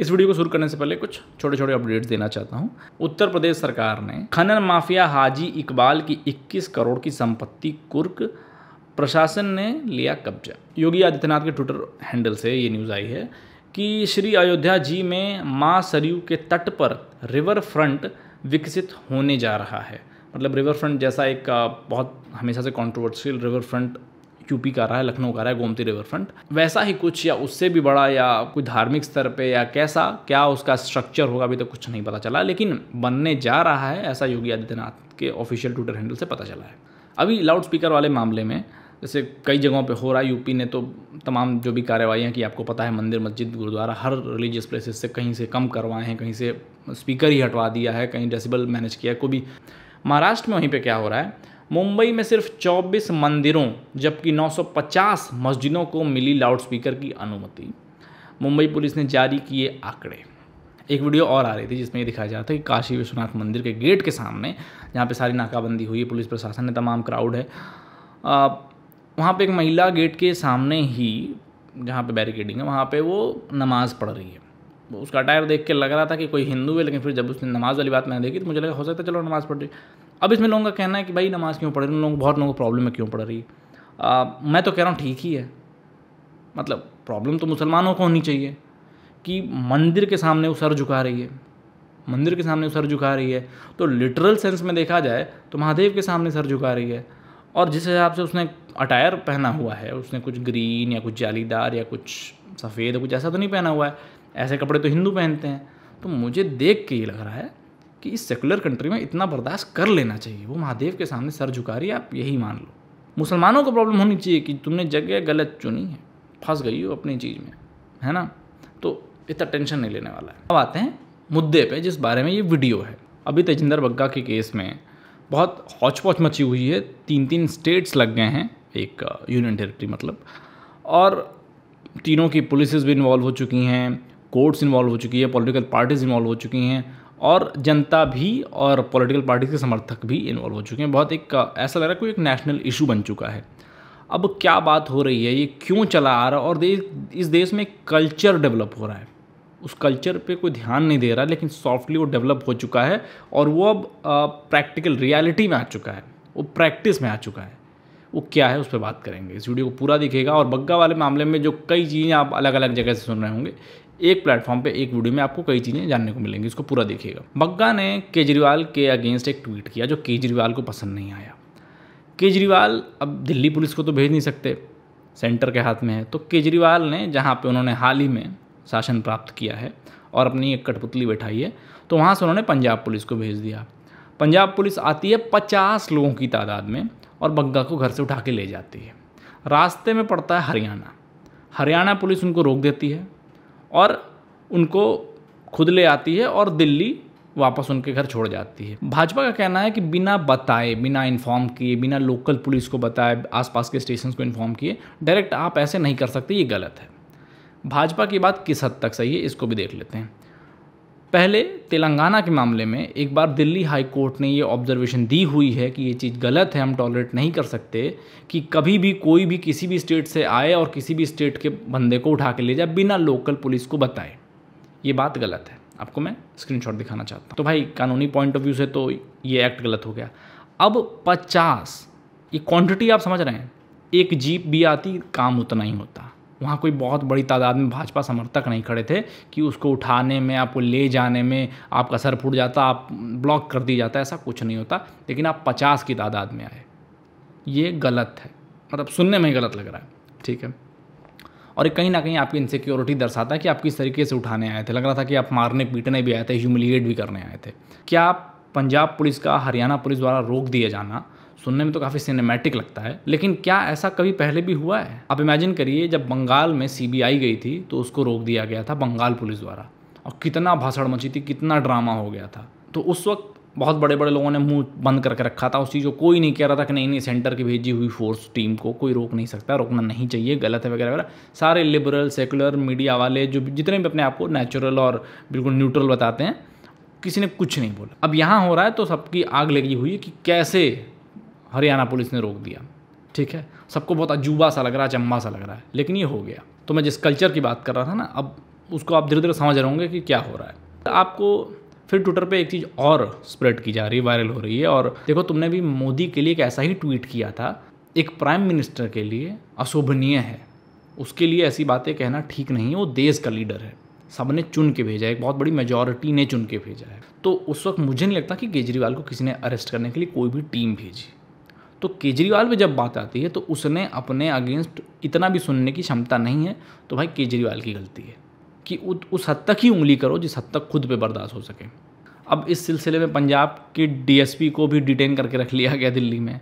इस वीडियो को शुरू करने से पहले कुछ छोटे छोटे अपडेट्स देना चाहता हूँ उत्तर प्रदेश सरकार ने खनन माफिया हाजी इकबाल की 21 करोड़ की संपत्ति कुर्क प्रशासन ने लिया कब्जा योगी आदित्यनाथ के ट्विटर हैंडल से ये न्यूज़ आई है कि श्री अयोध्या जी में माँ सरयू के तट पर रिवर फ्रंट विकसित होने जा रहा है मतलब रिवर फ्रंट जैसा एक बहुत हमेशा से कॉन्ट्रोवर्शियल रिवर फ्रंट यूपी का रहा है लखनऊ का रहा है गोमती रिवर फ्रंट वैसा ही कुछ या उससे भी बड़ा या कोई धार्मिक स्तर पर या कैसा क्या उसका स्ट्रक्चर होगा अभी तक तो कुछ नहीं पता चला लेकिन बनने जा रहा है ऐसा योगी आदित्यनाथ के ऑफिशियल ट्विटर हैंडल से पता चला है अभी लाउड स्पीकर वाले मामले में जैसे कई जगहों पे हो रहा है यूपी ने तो तमाम जो भी कार्रवाइयाँ की आपको पता है मंदिर मस्जिद गुरुद्वारा हर रिलीजियस प्लेसेस से कहीं से कम करवाए हैं कहीं से स्पीकर ही हटवा दिया है कहीं डेसिबल मैनेज किया है कोई भी महाराष्ट्र में वहीं पे क्या हो रहा है मुंबई में सिर्फ 24 मंदिरों जबकि 950 मस्जिदों को मिली लाउडस्पीकर की अनुमति मुंबई पुलिस ने जारी किए आंकड़े एक वीडियो और आ रही थी जिसमें ये दिखाया जा रहा था कि काशी विश्वनाथ मंदिर के गेट के सामने जहाँ पे सारी नाकाबंदी हुई है पुलिस प्रशासन ने तमाम क्राउड है वहाँ पे एक महिला गेट के सामने ही जहाँ पे बैरिकेडिंग है वहाँ पे वो नमाज़ पढ़ रही है उसका अटायर देख के लग रहा था कि कोई हिंदू है लेकिन फिर जब उसने नमाज़ वाली बात मैंने देखी तो मुझे लगा हो सकता है चलो नमाज़ पढ़ रही अब इसमें लोगों का कहना है कि भाई नमाज़ क्यों पढ़ रही है लोगों बहुत लोगों को प्रॉब्लम है क्यों पढ़ रही है आ, मैं तो कह रहा हूँ ठीक ही है मतलब प्रॉब्लम तो मुसलमानों को होनी चाहिए कि मंदिर के सामने वो सर झुका रही है मंदिर के सामने वो सर झुका रही है तो लिटरल सेंस में देखा जाए तो महादेव के सामने सर झुका रही है और जिस हिसाब से उसने अटायर पहना हुआ है उसने कुछ ग्रीन या कुछ जालीदार या कुछ सफ़ेद कुछ ऐसा तो नहीं पहना हुआ है ऐसे कपड़े तो हिंदू पहनते हैं तो मुझे देख के ये लग रहा है कि इस सेकुलर कंट्री में इतना बर्दाश्त कर लेना चाहिए वो महादेव के सामने सर झुका रही है आप यही मान लो मुसलमानों को प्रॉब्लम होनी चाहिए कि तुमने जगह गलत चुनी है फंस गई हो अपनी चीज़ में है ना तो इतना टेंशन नहीं लेने वाला है अब आते हैं मुद्दे पे जिस बारे में ये वीडियो है अभी तेजिंदर बग्गा के केस में बहुत हौचपौच मची हुई है तीन तीन स्टेट्स लग गए हैं एक यूनियन uh, टेरिटरी मतलब और तीनों की पुलिस भी इन्वॉल्व हो चुकी हैं कोर्ट्स इन्वॉल्व हो चुकी है पॉलिटिकल पार्टीज़ इन्वॉल्व हो चुकी हैं और जनता भी और पॉलिटिकल पार्टी के समर्थक भी इन्वॉल्व हो चुके हैं बहुत एक ऐसा लग रहा है कोई एक नेशनल इशू बन चुका है अब क्या बात हो रही है ये क्यों चला आ रहा है और देश इस देश में कल्चर डेवलप हो रहा है उस कल्चर पे कोई ध्यान नहीं दे रहा लेकिन सॉफ्टली वो डेवलप हो चुका है और वो अब प्रैक्टिकल रियलिटी में आ चुका है वो प्रैक्टिस में आ चुका है वो क्या है उस पर बात करेंगे इस वीडियो को पूरा दिखेगा और बग्गा वाले मामले में जो कई चीज़ें आप अलग अलग जगह से सुन रहे होंगे एक प्लेटफॉर्म पे एक वीडियो में आपको कई चीज़ें जानने को मिलेंगी इसको पूरा देखिएगा बग्गा ने केजरीवाल के अगेंस्ट एक ट्वीट किया जो केजरीवाल को पसंद नहीं आया केजरीवाल अब दिल्ली पुलिस को तो भेज नहीं सकते सेंटर के हाथ में है तो केजरीवाल ने जहाँ पे उन्होंने हाल ही में शासन प्राप्त किया है और अपनी एक कठपुतली बैठाई है तो वहाँ से उन्होंने पंजाब पुलिस को भेज दिया पंजाब पुलिस आती है पचास लोगों की तादाद में और बग्गा को घर से उठा के ले जाती है रास्ते में पड़ता है हरियाणा हरियाणा पुलिस उनको रोक देती है और उनको खुद ले आती है और दिल्ली वापस उनके घर छोड़ जाती है भाजपा का कहना है कि बिना बताए बिना इन्फॉर्म किए बिना लोकल पुलिस को बताए आसपास के स्टेशन को इन्फॉर्म किए डायरेक्ट आप ऐसे नहीं कर सकते ये गलत है भाजपा की बात किस हद तक सही है इसको भी देख लेते हैं पहले तेलंगाना के मामले में एक बार दिल्ली हाई कोर्ट ने ये ऑब्जर्वेशन दी हुई है कि ये चीज़ गलत है हम टॉलरेट नहीं कर सकते कि कभी भी कोई भी किसी भी स्टेट से आए और किसी भी स्टेट के बंदे को उठा के ले जाए बिना लोकल पुलिस को बताए ये बात गलत है आपको मैं स्क्रीनशॉट दिखाना चाहता हूँ तो भाई कानूनी पॉइंट ऑफ व्यू से तो ये एक्ट गलत हो गया अब पचास ये क्वान्टिटी आप समझ रहे हैं एक जीप भी आती काम उतना ही होता वहाँ कोई बहुत बड़ी तादाद में भाजपा समर्थक नहीं खड़े थे कि उसको उठाने में आपको ले जाने में आपका सर फूट जाता आप ब्लॉक कर दिया जाता ऐसा कुछ नहीं होता लेकिन आप पचास की तादाद में आए ये गलत है मतलब सुनने में ही गलत लग रहा है ठीक है और कहीं ना कहीं आपकी इनसिक्योरिटी दर्शाता है कि आप किस तरीके से उठाने आए थे लग रहा था कि आप मारने पीटने भी आए थे ह्यूमिलिएट भी करने आए थे क्या पंजाब पुलिस का हरियाणा पुलिस द्वारा रोक दिया जाना सुनने में तो काफ़ी सिनेमैटिक लगता है लेकिन क्या ऐसा कभी पहले भी हुआ है आप इमेजिन करिए जब बंगाल में सीबीआई गई थी तो उसको रोक दिया गया था बंगाल पुलिस द्वारा और कितना भाषण मची थी कितना ड्रामा हो गया था तो उस वक्त बहुत बड़े बड़े लोगों ने मुंह बंद करके रखा था उस चीज़ को कोई नहीं कह रहा था कि नहीं नहीं सेंटर की भेजी हुई फोर्स टीम को कोई रोक नहीं सकता रोकना नहीं चाहिए गलत है वगैरह वगैरह सारे लिबरल सेकुलर मीडिया वाले जो जितने भी अपने आप को नेचुरल और बिल्कुल न्यूट्रल बताते हैं किसी ने कुछ नहीं बोला अब यहाँ हो रहा है तो सबकी आग लगी हुई है कि कैसे हरियाणा पुलिस ने रोक दिया ठीक है सबको बहुत अजूबा सा लग रहा है चम्बा सा लग रहा है लेकिन ये हो गया तो मैं जिस कल्चर की बात कर रहा था ना अब उसको आप धीरे धीरे समझ रहे होंगे कि क्या हो रहा है आपको फिर ट्विटर पे एक चीज़ और स्प्रेड की जा रही है वायरल हो रही है और देखो तुमने भी मोदी के लिए एक ऐसा ही ट्वीट किया था एक प्राइम मिनिस्टर के लिए अशोभनीय है उसके लिए ऐसी बातें कहना ठीक नहीं है वो देश का लीडर है सब ने चुन के भेजा है एक बहुत बड़ी मेजोरिटी ने चुन के भेजा है तो उस वक्त मुझे नहीं लगता कि केजरीवाल को किसी ने अरेस्ट करने के लिए कोई भी टीम भेजी तो केजरीवाल पे जब बात आती है तो उसने अपने अगेंस्ट इतना भी सुनने की क्षमता नहीं है तो भाई केजरीवाल की गलती है कि उस हद तक ही उंगली करो जिस हद तक खुद पे बर्दाश्त हो सके अब इस सिलसिले में पंजाब के डीएसपी को भी डिटेन करके रख लिया गया दिल्ली में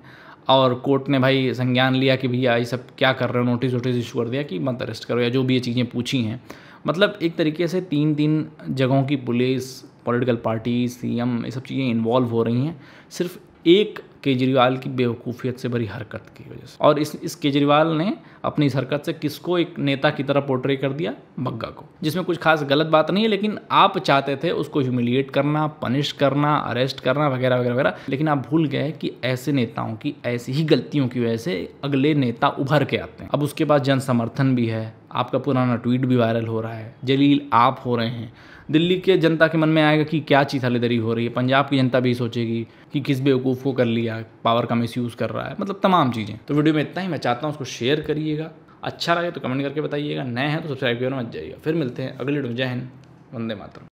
और कोर्ट ने भाई संज्ञान लिया कि भैया ये सब क्या कर रहे हो नोटिस वोटिस इशू कर दिया कि मत अरेस्ट करो या जो भी ये चीज़ें पूछी हैं मतलब एक तरीके से तीन तीन जगहों की पुलिस पॉलिटिकल पार्टी सीएम ये सब चीज़ें इन्वॉल्व हो रही हैं सिर्फ एक केजरीवाल की बेवकूफ़ियत से भरी हरकत की वजह से और इस इस केजरीवाल ने अपनी इस हरकत से किसको एक नेता की तरह पोर्ट्रे कर दिया बग्गा को जिसमें कुछ खास गलत बात नहीं है लेकिन आप चाहते थे उसको ह्यूमिलिएट करना पनिश करना अरेस्ट करना वगैरह वगैरह वगैरह लेकिन आप भूल गए कि ऐसे नेताओं की ऐसी ही गलतियों की वजह से अगले नेता उभर के आते हैं अब उसके पास जन समर्थन भी है आपका पुराना ट्वीट भी वायरल हो रहा है जलील आप हो रहे हैं दिल्ली के जनता के मन में आएगा कि क्या चीज हलेदरी हो रही है पंजाब की जनता भी सोचेगी कि किस बेवकूफ़ को कर लिया पावर का मिस यूज़ कर रहा है मतलब तमाम चीज़ें तो वीडियो में इतना ही मैं चाहता हूँ उसको शेयर करिएगा अच्छा लगे तो कमेंट करके बताइएगा नए हैं तो सब्सक्राइब करना मत जाइएगा फिर मिलते हैं अगले डिजाइन हिंद वंदे मातरम